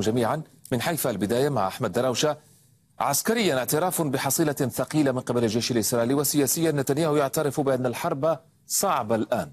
جميعا من حيفا البداية مع أحمد دراوشة عسكريا اعتراف بحصيلة ثقيلة من قبل الجيش الإسرائيلي وسياسيا نتنياهو يعترف بأن الحرب صعبة الآن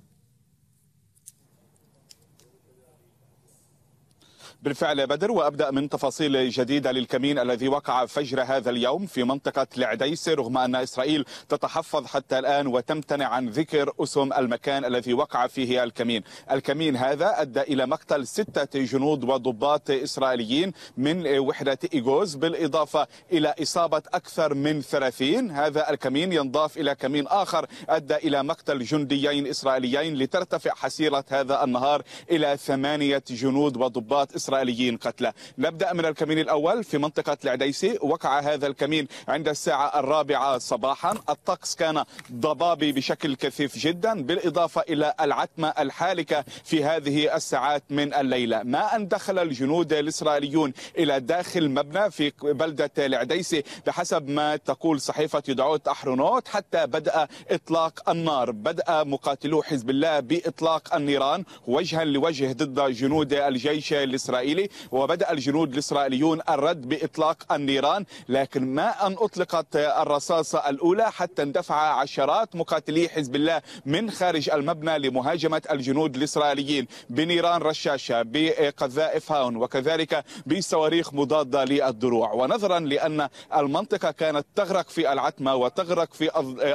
بالفعل بدر وابدا من تفاصيل جديده للكمين الذي وقع فجر هذا اليوم في منطقه العديسه رغم ان اسرائيل تتحفظ حتى الان وتمتنع عن ذكر اسم المكان الذي وقع فيه الكمين، الكمين هذا ادى الى مقتل سته جنود وضباط اسرائيليين من وحده ايجوز بالاضافه الى اصابه اكثر من 30 هذا الكمين ينضاف الى كمين اخر ادى الى مقتل جنديين اسرائيليين لترتفع حسيره هذا النهار الى ثمانيه جنود وضباط اسرائيليين الإسرائيليين قتلى نبدأ من الكمين الأول في منطقة العديسي وقع هذا الكمين عند الساعة الرابعة صباحا الطقس كان ضبابي بشكل كثيف جدا بالإضافة إلى العتمة الحالكة في هذه الساعات من الليلة ما أن دخل الجنود الإسرائيليون إلى داخل مبنى في بلدة العديسي بحسب ما تقول صحيفة يدعوت أحرونوت حتى بدأ إطلاق النار بدأ مقاتلو حزب الله بإطلاق النيران وجها لوجه ضد جنود الجيش الإسرائيلي الإسرائيلي وبدأ الجنود الإسرائيليون الرد بإطلاق النيران لكن ما أن أطلقت الرصاصة الأولى حتى اندفع عشرات مقاتلي حزب الله من خارج المبنى لمهاجمة الجنود الإسرائيليين بنيران رشاشة بقذائف هاون وكذلك بصواريخ مضادة للدروع ونظرا لأن المنطقة كانت تغرق في العتمة وتغرق في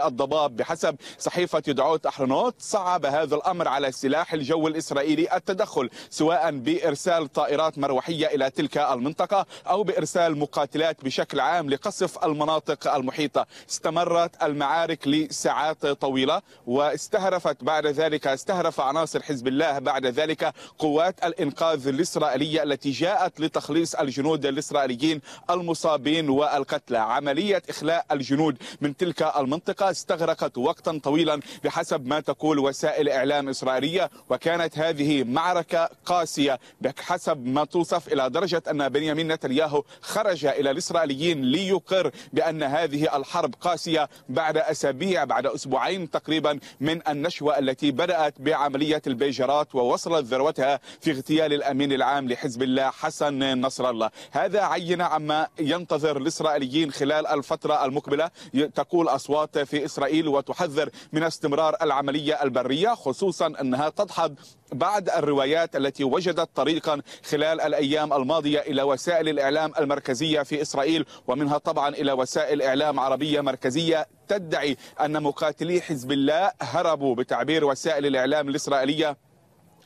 الضباب بحسب صحيفة يدعوت أحرنوت صعب هذا الأمر على سلاح الجو الإسرائيلي التدخل سواء بإرسال طائرات طائرات مروحية إلى تلك المنطقة أو بإرسال مقاتلات بشكل عام لقصف المناطق المحيطة استمرت المعارك لساعات طويلة واستهرفت بعد ذلك استهرف عناصر حزب الله بعد ذلك قوات الإنقاذ الإسرائيلية التي جاءت لتخليص الجنود الإسرائيليين المصابين والقتلى عملية إخلاء الجنود من تلك المنطقة استغرقت وقتا طويلا بحسب ما تقول وسائل إعلام إسرائيلية وكانت هذه معركة قاسية بحسب الحرب ما توصف إلى درجة أن بنيامين نتنياهو خرج إلى الإسرائيليين ليقر بأن هذه الحرب قاسية بعد أسابيع بعد أسبوعين تقريبا من النشوة التي بدأت بعملية البيجرات ووصلت ذروتها في اغتيال الأمين العام لحزب الله حسن نصر الله هذا عينة عما ينتظر الإسرائيليين خلال الفترة المقبلة تقول أصوات في إسرائيل وتحذر من استمرار العملية البرية خصوصا أنها تدحض بعد الروايات التي وجدت طريقا خلال الأيام الماضية إلى وسائل الإعلام المركزية في إسرائيل ومنها طبعا إلى وسائل إعلام عربية مركزية تدعي أن مقاتلي حزب الله هربوا بتعبير وسائل الإعلام الإسرائيلية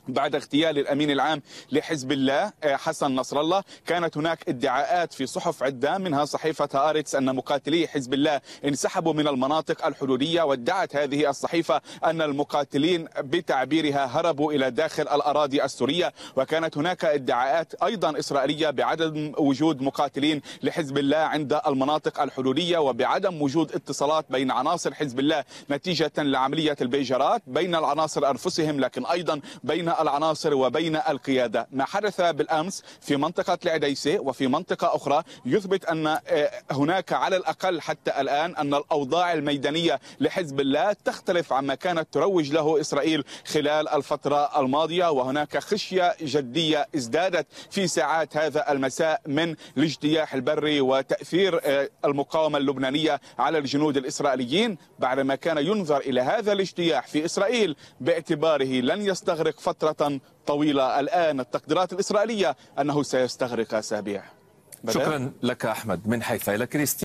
بعد اغتيال الامين العام لحزب الله آه، حسن نصر الله كانت هناك ادعاءات في صحف عده منها صحيفه اريتس ان مقاتلي حزب الله انسحبوا من المناطق الحدوديه وادعت هذه الصحيفه ان المقاتلين بتعبيرها هربوا الى داخل الاراضي السوريه وكانت هناك ادعاءات ايضا اسرائيليه بعدم وجود مقاتلين لحزب الله عند المناطق الحدوديه وبعدم وجود اتصالات بين عناصر حزب الله نتيجه لعمليه البيجرات بين العناصر انفسهم لكن ايضا بين العناصر وبين القيادة ما حدث بالأمس في منطقة العديسة وفي منطقة أخرى يثبت أن آه، هناك على الأقل حتى الآن أن الأوضاع الميدانية لحزب الله تختلف عما كانت تروج له إسرائيل خلال الفترة الماضية وهناك خشية جدية ازدادت في ساعات هذا المساء من الاجتياح البري وتأثير آه، المقاومة اللبنانية على الجنود الإسرائيليين بعدما كان ينظر إلى هذا الاجتياح في إسرائيل باعتباره لن يستغرق فترة فترة طويلة الآن التقديرات الإسرائيلية أنه سيستغرق أسابيع شكرا لك أحمد من حيث إلى كريستي